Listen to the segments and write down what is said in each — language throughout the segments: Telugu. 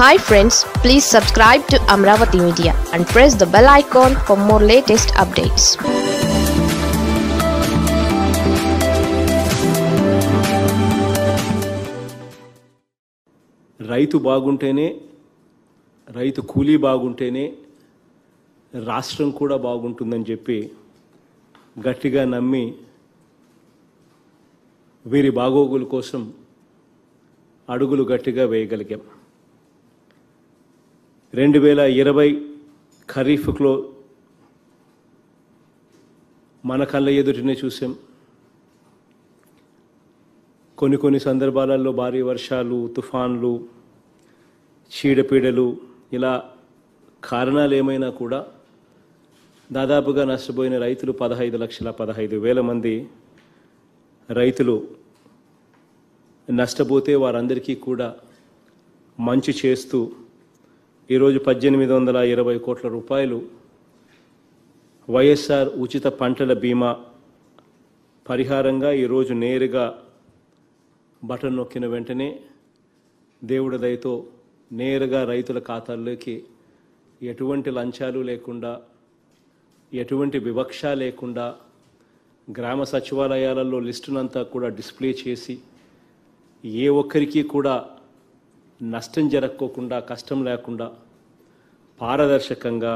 hi friends please subscribe to Amaravati media and press the bell icon for more latest updates రైతు బాగుంటేనే రైతు కూలీ బాగుంటేనే రాష్ట్రం కూడా బాగుంటుందని చెప్పి గట్టిగా నమ్మి వీరి బాగోగుల కోసం అడుగులు గట్టిగా వేయగలిగాం రెండు వేల ఇరవై ఖరీఫ్లో మన కళ్ళ ఎదుటినే చూసాం కొన్ని కొన్ని సందర్భాలలో భారీ వర్షాలు తుఫాన్లు చీడపీడలు ఇలా కారణాలు ఏమైనా కూడా దాదాపుగా నష్టపోయిన రైతులు పదహైదు లక్షల పదహైదు వేల మంది రైతులు నష్టపోతే వారందరికీ కూడా మంచి చేస్తూ ఈరోజు పద్దెనిమిది వందల ఇరవై కోట్ల రూపాయలు వైఎస్ఆర్ ఉచిత పంటల బీమా పరిహారంగా ఈరోజు నేరుగా బటన్ నొక్కిన వెంటనే దేవుడి దయతో నేరుగా రైతుల ఖాతాల్లోకి ఎటువంటి లంచాలు లేకుండా ఎటువంటి వివక్ష లేకుండా గ్రామ సచివాలయాలలో లిస్టునంతా కూడా డిస్ప్లే చేసి ఏ ఒక్కరికి కూడా నష్టం జరక్కోకుండా కష్టం లేకుండా పారదర్శకంగా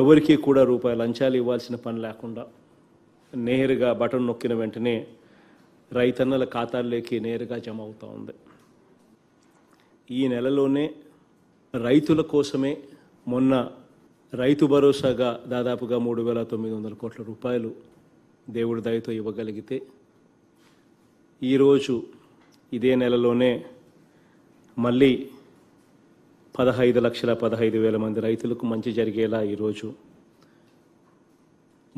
ఎవరికీ కూడా రూపాయి లంచాలు ఇవ్వాల్సిన పని లేకుండా నేరుగా బటన్ నొక్కిన వెంటనే రైతన్నల ఖాతాల్లోకి నేరుగా జమ అవుతూ ఉంది ఈ నెలలోనే రైతుల కోసమే మొన్న రైతు భరోసాగా దాదాపుగా మూడు వేల తొమ్మిది వందల కోట్ల రూపాయలు దేవుడి దయతో ఇవ్వగలిగితే ఈరోజు ఇదే నెలలోనే మళ్ళీ పదహైదు లక్షల పదహైదు వేల మంది రైతులకు మంచి జరిగేలా ఈరోజు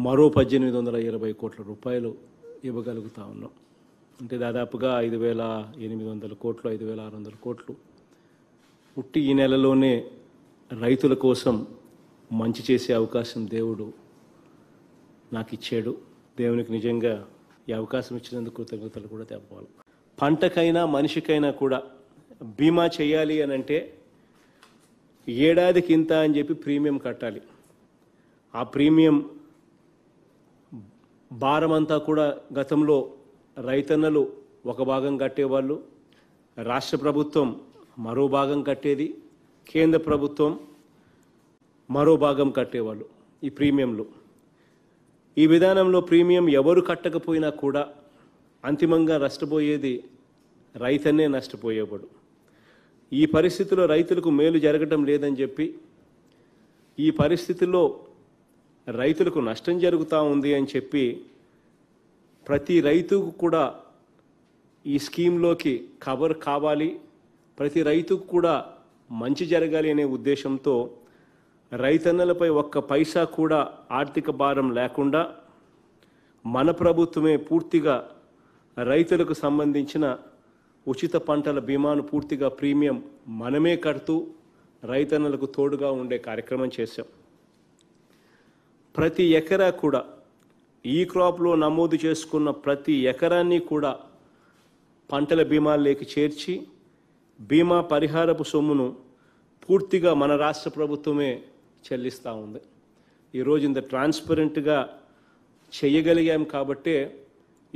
మరో పద్దెనిమిది వందల ఇరవై కోట్ల రూపాయలు ఇవ్వగలుగుతా ఉన్నాం అంటే దాదాపుగా ఐదు వేల ఎనిమిది వందల కోట్లు ఐదు వేల ఆరు వందల కోట్లు పుట్టి ఈ నెలలోనే రైతుల కోసం మంచి చేసే అవకాశం దేవుడు నాకు ఇచ్చాడు దేవునికి నిజంగా ఈ అవకాశం ఇచ్చినందుకు కృతజ్ఞతలు కూడా తెప్పవాలి పంటకైనా మనిషికైనా కూడా బీమా చేయాలి అని అంటే ఏడాదికి ఇంత అని చెప్పి ప్రీమియం కట్టాలి ఆ ప్రీమియం భారమంతా కూడా గతంలో రైతన్నలు ఒక భాగం కట్టేవాళ్ళు రాష్ట్ర ప్రభుత్వం మరో భాగం కట్టేది కేంద్ర ప్రభుత్వం మరో భాగం కట్టేవాళ్ళు ఈ ప్రీమియంలో ఈ విధానంలో ప్రీమియం ఎవరు కట్టకపోయినా కూడా అంతిమంగా నష్టపోయేది రైతన్నే నష్టపోయేవాడు ఈ పరిస్థితిలో రైతులకు మేలు జరగటం లేదని చెప్పి ఈ పరిస్థితుల్లో రైతులకు నష్టం జరుగుతూ ఉంది అని చెప్పి ప్రతి రైతుకు కూడా ఈ స్కీమ్లోకి కవర్ కావాలి ప్రతి రైతుకు కూడా మంచి జరగాలి అనే ఉద్దేశంతో రైతన్నలపై ఒక్క పైసా కూడా ఆర్థిక భారం లేకుండా మన ప్రభుత్వమే పూర్తిగా రైతులకు సంబంధించిన ఉచిత పంటల బీమాను పూర్తిగా ప్రీమియం మనమే కడుతూ రైతన్నలకు తోడుగా ఉండే కార్యక్రమం చేశాం ప్రతి ఎకరా కూడా ఈ క్రాప్లో నమోదు చేసుకున్న ప్రతి ఎకరాన్ని కూడా పంటల బీమాల్లోకి చేర్చి బీమా పరిహారపు సొమ్మును పూర్తిగా మన రాష్ట్ర ప్రభుత్వమే చెల్లిస్తూ ఉంది ఈరోజు ఇంత ట్రాన్స్పరెంట్గా చేయగలిగాం కాబట్టే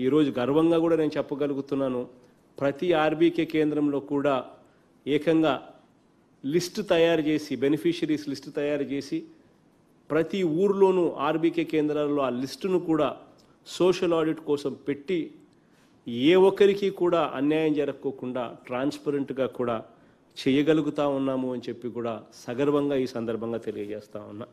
ఈరోజు గర్వంగా కూడా నేను చెప్పగలుగుతున్నాను ప్రతి ఆర్బీకే కేంద్రంలో కూడా ఏకంగా లిస్టు తయారు చేసి బెనిఫిషరీస్ లిస్టు తయారు చేసి ప్రతి ఊర్లోనూ ఆర్బీకే కేంద్రాల్లో ఆ లిస్టును కూడా సోషల్ ఆడిట్ కోసం పెట్టి ఏ ఒక్కరికి కూడా అన్యాయం జరగకోకుండా ట్రాన్స్పరెంట్గా కూడా చేయగలుగుతా ఉన్నాము అని చెప్పి కూడా సగర్వంగా ఈ సందర్భంగా తెలియజేస్తా ఉన్నా